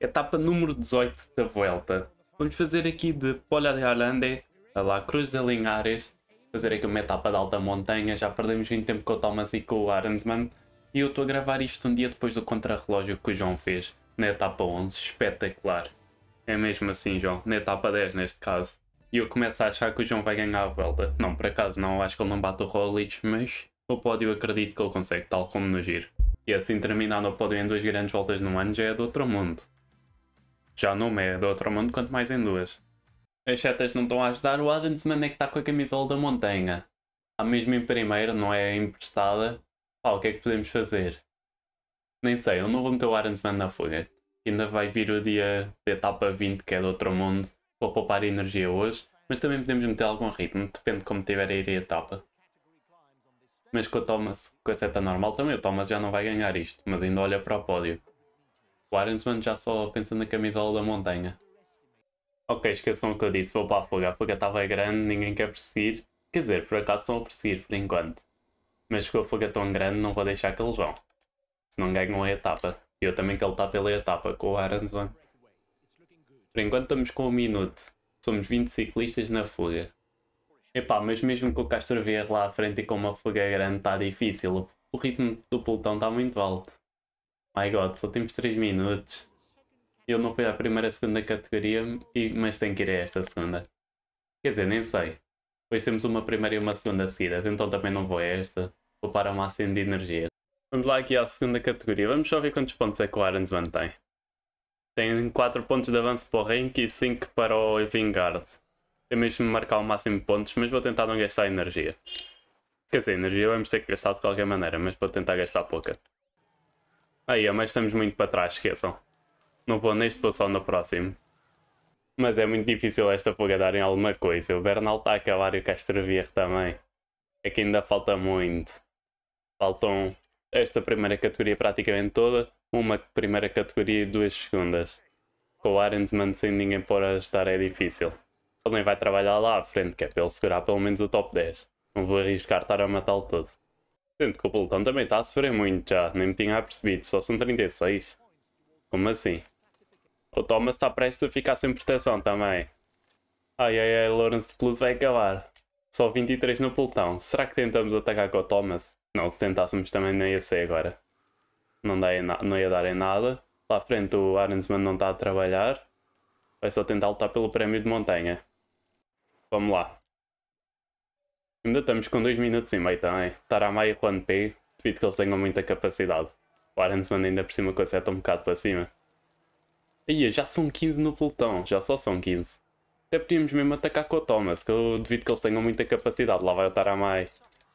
etapa número 18 da Vuelta. Vamos fazer aqui de Polha de Arlande a La Cruz de Linhares, fazer aqui uma etapa de alta montanha. Já perdemos muito tempo com o Thomas e com o Arnsman. E eu estou a gravar isto um dia depois do contrarrelógio que o João fez na etapa 11. Espetacular. É mesmo assim, João. Na etapa 10, neste caso. E eu começo a achar que o João vai ganhar a Vuelta. Não, por acaso não. Acho que ele não bate o Roglic, mas o pódio acredito que ele consegue, tal como no giro. E assim terminar no pódio em duas grandes voltas no ano já é de outro mundo. Já não é do outro mundo, quanto mais em duas. As setas não estão a ajudar, o Adamsman é que está com a camisola da montanha. Está mesmo em primeiro, não é emprestada. Pá, o que é que podemos fazer? Nem sei, eu não vou meter o Adamsman na folha. Ainda vai vir o dia da etapa 20, que é do outro mundo. Vou poupar energia hoje, mas também podemos meter algum ritmo, depende de como tiver a ir a etapa. Mas com o Thomas, com a seta normal também, o Thomas já não vai ganhar isto, mas ainda olha para o pódio. O Aronsman já só pensa na camisola da montanha. Ok, esqueçam o que eu disse, vou para a fuga. A fuga estava grande, ninguém quer perseguir. Quer dizer, por acaso estão a perseguir, por enquanto. Mas com a fuga tão grande, não vou deixar que eles vão. Se não ganham a etapa. Eu também quero lutar pela etapa, com o Aronsman. Por enquanto estamos com um minuto. Somos 20 ciclistas na fuga. Epá, mas mesmo com o Castro Vieira lá à frente e com uma fuga grande está difícil. O ritmo do pelotão está muito alto. My God, só temos 3 minutos. Eu não fui à primeira, segunda categoria, mas tenho que ir a esta segunda. Quer dizer, nem sei. Pois temos uma primeira e uma segunda seguidas, então também não vou a esta. Vou para o máximo de energia. Vamos lá aqui à segunda categoria. Vamos só ver quantos pontos é que o Arons mantém. Tem 4 pontos de avanço para o Rink e 5 para o Vingard. Eu mesmo marcar o máximo de pontos, mas vou tentar não gastar energia. Quer dizer, energia vamos ter que gastar de qualquer maneira, mas vou tentar gastar pouca. Aí, mas estamos muito para trás, esqueçam. Não vou neste, vou só no próximo. Mas é muito difícil esta fuga dar em alguma coisa. O Bernal está a acabar e o Castrovir também. É que ainda falta muito. Faltam esta primeira categoria praticamente toda, uma primeira categoria e duas segundas. Com o Arensman sem ninguém por ajudar é difícil. Ele nem vai trabalhar lá à frente, que é para ele segurar pelo menos o top 10. Não vou arriscar estar a matá-lo todo. Sendo que o pelotão também está a sofrer muito já, nem me tinha percebido, só são 36. Como assim? O Thomas está prestes a ficar sem proteção também. Ai ai ai, Lawrence de Plus vai acabar. Só 23 no pelotão. Será que tentamos atacar com o Thomas? Não, se tentássemos também não ia ser agora. Não, dá não ia dar em nada. Lá à frente o Aronsman não está a trabalhar. Vai só tentar lutar pelo prémio de montanha. Vamos lá. Ainda estamos com 2 minutos e meio também. Tá Taramai e Juan P, devido que eles tenham muita capacidade. O manda ainda por cima com a seta um bocado para cima. Ia, já são 15 no pelotão, já só são 15. Até podíamos mesmo atacar com o Thomas, que eu devido que eles tenham muita capacidade. Lá vai o Taramai.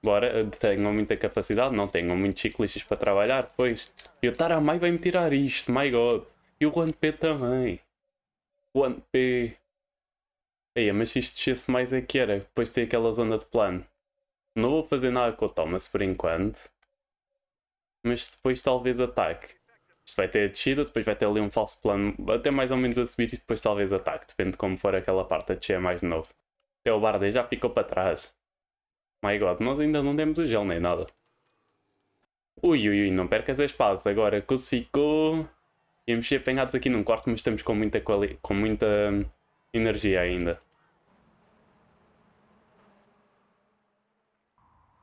Bora, eh, tenham muita capacidade, não tenham muitos ciclistas para trabalhar depois. E o Taramai vai-me tirar isto, my god. E o Juan P também. Juan P aí, mas se isto descesse mais é que era, depois tem aquela zona de plano. Não vou fazer nada com o Thomas por enquanto. Mas depois talvez ataque. Isto vai ter a descida, depois vai ter ali um falso plano, até mais ou menos a subir e depois talvez ataque, depende de como for aquela parte a descer é mais de novo. Até o Barda já ficou para trás. My god, nós ainda não demos o gel nem nada. Ui, ui, ui, não percas as pazes. Agora, Cosico... Íamos ser apanhados aqui num corte, mas estamos com muita, com muita energia ainda.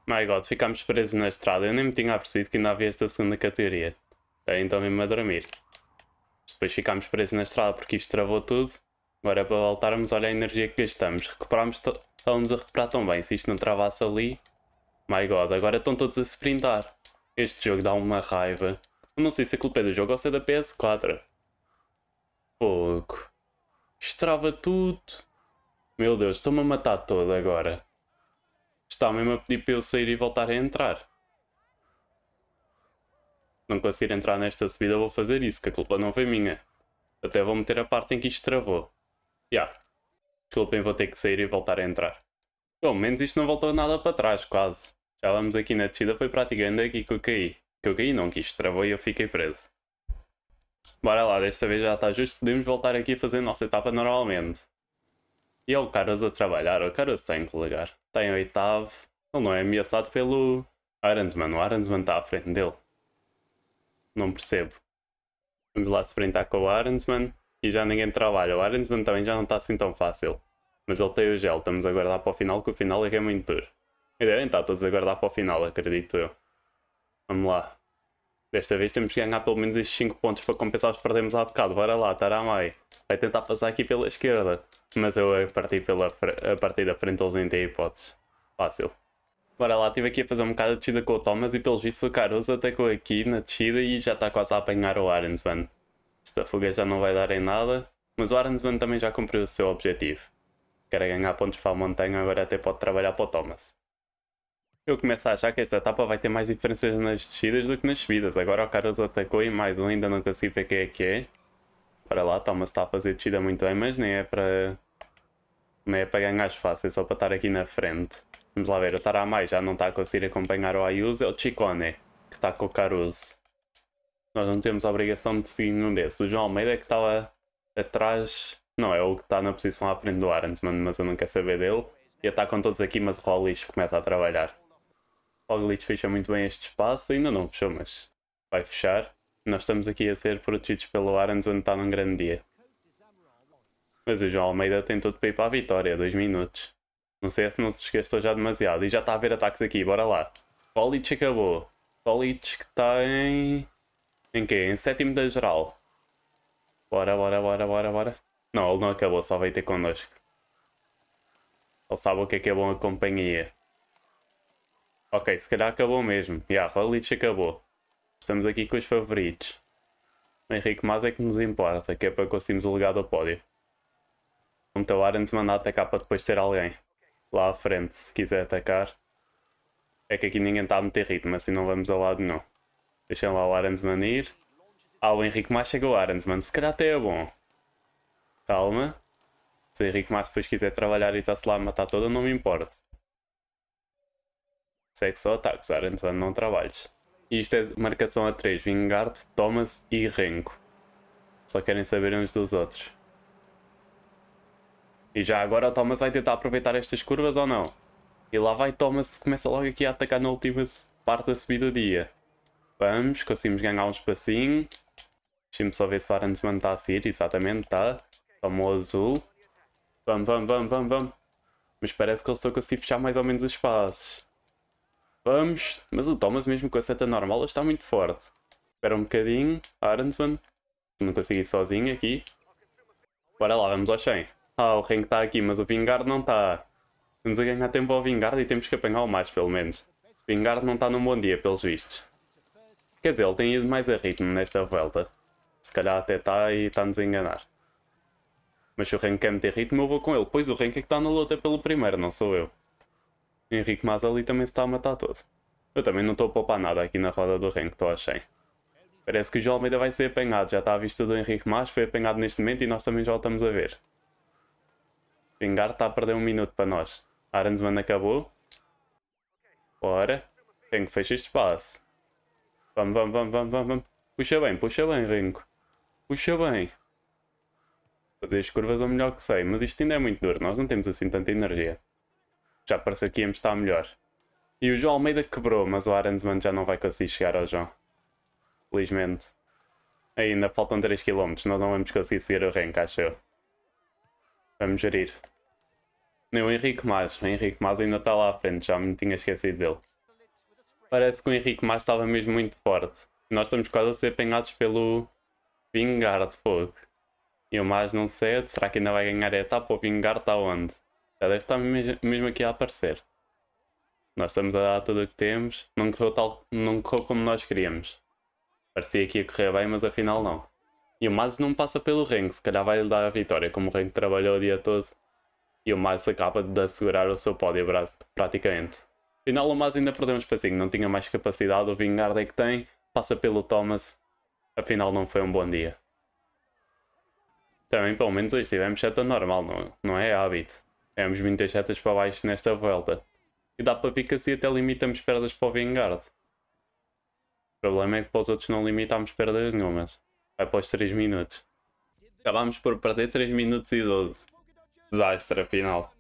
My God, ficámos presos na estrada. Eu nem me tinha apercebido que ainda havia esta segunda categoria. Daí então mesmo a dormir. Depois ficámos presos na estrada porque isto travou tudo. Agora para voltarmos, olha a energia que gastamos. Recuperámos, estávamos a recuperar tão bem. Se isto não travasse ali... My God, agora estão todos a sprintar. Este jogo dá uma raiva. Eu não sei se a culpa é do jogo ou se é da PS4. Pouco destrava tudo. Meu Deus, estou-me a matar todo agora. Está mesmo a pedir para eu sair e voltar a entrar. Não conseguir entrar nesta subida, vou fazer isso, que a culpa não foi minha. Até vou meter a parte em que isto travou. Já. Yeah. Desculpem, vou ter que sair e voltar a entrar. Pelo menos isto não voltou nada para trás, quase. Já vamos aqui na descida, foi praticando aqui que eu caí. Que eu caí não, que isto travou e eu fiquei preso. Bora lá, desta vez já está justo, podemos voltar aqui a fazer a nossa etapa normalmente. E é o Caras a trabalhar, o Caras tem que ligar. Está em oitavo, ele não é ameaçado pelo Arensman, o Arensman está à frente dele. Não percebo. Vamos lá se sprintar com o Arensman e já ninguém trabalha. O Arensman também já não está assim tão fácil. Mas ele tem o gel, estamos a guardar para o final, que o final é que é muito duro. E devem estar todos a guardar para o final, acredito eu. Vamos lá. Desta vez temos que ganhar pelo menos estes 5 pontos para compensar os que perdemos há bocado. Bora lá, Taramai. Vai tentar passar aqui pela esquerda. Mas eu a partir, pela, a partir da frente eles nem têm hipótese. Fácil. Bora lá, estive aqui a fazer um bocado de descida com o Thomas e pelos vistos o Caruso atacou aqui na descida e já está quase a apanhar o Arensman. Esta fuga já não vai dar em nada. Mas o Arensman também já cumpriu o seu objetivo. Quer ganhar pontos para a montanha, agora até pode trabalhar para o Thomas. Eu começo a achar que esta etapa vai ter mais diferenças nas descidas do que nas subidas. Agora o Carlos atacou e mais um ainda não consegui ver quem é que é. Para lá, Thomas está a fazer descida muito bem, mas nem é para... Nem é para ganhar espaço, é só para estar aqui na frente. Vamos lá ver, o mais já não está a conseguir acompanhar o Ayuso. É o Chicone, que está com o Caruso. Nós não temos a obrigação de seguir nenhum desses. O João Almeida é que estava atrás... Não, é o que está na posição à frente do Arensman, mas eu não quero saber dele. Ele está com todos aqui, mas o Rollis começa a trabalhar. Roglic fecha muito bem este espaço, ainda não fechou, mas vai fechar. Nós estamos aqui a ser protegidos pelo Arans, onde está num grande dia. Mas o João Almeida tem tudo para ir para a vitória, dois minutos. Não sei se não se desgastou já demasiado. E já está a haver ataques aqui, bora lá. Roglic acabou. Roglic que está em... Em quê? Em sétimo da geral. Bora, bora, bora, bora, bora. Não, ele não acabou, só veio ter connosco. Ele sabe o que é que é bom a companhia. Ok, se calhar acabou mesmo. Já, yeah, Roglic acabou. Estamos aqui com os favoritos. O Henrique Mas é que nos importa, que é para conseguirmos o legado ao pódio. Vamos ter o Arens mandar atacar para depois ter alguém. Lá à frente, se quiser atacar. É que aqui ninguém está a meter ritmo, assim não vamos ao lado não. Deixem lá o Arensman ir. Ah, o Henrique Mas chegou o Arensman, se calhar até é bom. Calma. Se o Henrique Mas depois quiser trabalhar e está-se lá a matar toda, não me importa segue só ataques, Zarenson, não trabalhes. isto é marcação a 3, Vingard, Thomas e Renko. Só querem saber uns dos outros. E já agora o Thomas vai tentar aproveitar estas curvas ou não? E lá vai Thomas, começa logo aqui a atacar na última parte da subida do dia. Vamos, conseguimos ganhar um espacinho. Deixa-me só ver se o está a seguir, exatamente, está. Tomou azul. Vamos, vamos, vamos, vamos, vamos. Mas parece que eles estão conseguindo fechar mais ou menos os espaços. Vamos, mas o Thomas mesmo com a seta normal está muito forte. Espera um bocadinho, Aronsman. Não consegui sozinho aqui. Bora lá, vamos ao Shen. Ah, o Renk está aqui, mas o Vingard não está. Estamos a ganhar tempo ao Vingard e temos que apanhar o mais, pelo menos. O Vingard não está num bom dia, pelos vistos. Quer dizer, ele tem ido mais a ritmo nesta volta. Se calhar até está e está-nos a enganar. Mas se o Renk quer meter ritmo, eu vou com ele. Pois o Renk é que está na luta pelo primeiro, não sou eu. Henrique ali também se está a matar todo. Eu também não estou a poupar nada aqui na roda do rank, estou a 100. Parece que o João Almeida vai ser apanhado, já está à vista do Henrique Mas, foi apanhado neste momento e nós também já o estamos a ver. Vingar está a perder um minuto para nós. Arensman acabou. Bora. Tenho que fechar este passe. Vamos, vamos, vamos, vamos, vamos. Puxa bem, puxa bem, Renko. Puxa bem. Fazer as curvas é o melhor que sei, mas isto ainda é muito duro, nós não temos assim tanta energia já pareceu que íamos estar melhor. E o João Almeida quebrou, mas o Arensman já não vai conseguir chegar ao João. Felizmente. Ainda faltam 3km, nós não vamos conseguir seguir o rank, acho eu. Vamos gerir. Nem o Henrique Mas, o Henrique Mas ainda está lá à frente, já me tinha esquecido dele. Parece que o Henrique Mas estava mesmo muito forte. Nós estamos quase a ser apanhados pelo Vingar de Fogo. E o Mas não cede, será que ainda vai ganhar a etapa o Vingar está onde? Já deve estar mesmo aqui a aparecer. Nós estamos a dar tudo o que temos. Não correu, tal, não correu como nós queríamos. Parecia que ia correr bem, mas afinal não. E o Mazes não passa pelo Renko, se calhar vai-lhe dar a vitória, como o Renko trabalhou o dia todo. E o Mazes acaba de assegurar o seu pódio praticamente. Afinal o Mazes ainda perdeu um espacinho, não tinha mais capacidade, o Vingarda é que tem, passa pelo Thomas. Afinal não foi um bom dia. Também pelo menos hoje tivemos seta normal, não, não é hábito. Temos muitas setas para baixo nesta volta. E dá para ver que assim até limitamos perdas para o Vanguard. O problema é que para os outros não limitamos perdas nenhumas. Vai para os 3 minutos. Acabamos por perder 3 minutos e 12. Desastre, afinal.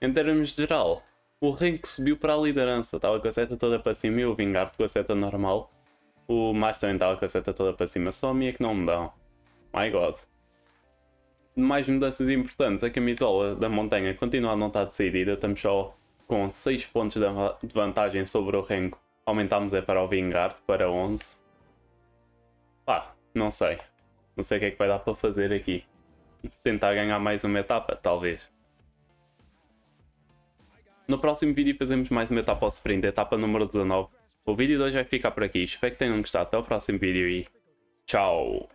Em termos geral, o Renko subiu para a liderança. Estava com a seta toda para cima e o Vingard com a seta normal. O Mas também estava com a seta toda para cima. Só a minha que não me dão. My god mais mudanças importantes. A camisola da montanha continua a não estar decidida, estamos só com 6 pontos de vantagem sobre o Renko. Aumentámos é para o Vingard, para 11. Pá, ah, não sei. Não sei o que é que vai dar para fazer aqui. Tentar ganhar mais uma etapa, talvez. No próximo vídeo fazemos mais uma etapa ao sprint, etapa número 19. O vídeo de hoje vai ficar por aqui. Espero que tenham gostado. Até o próximo vídeo e tchau!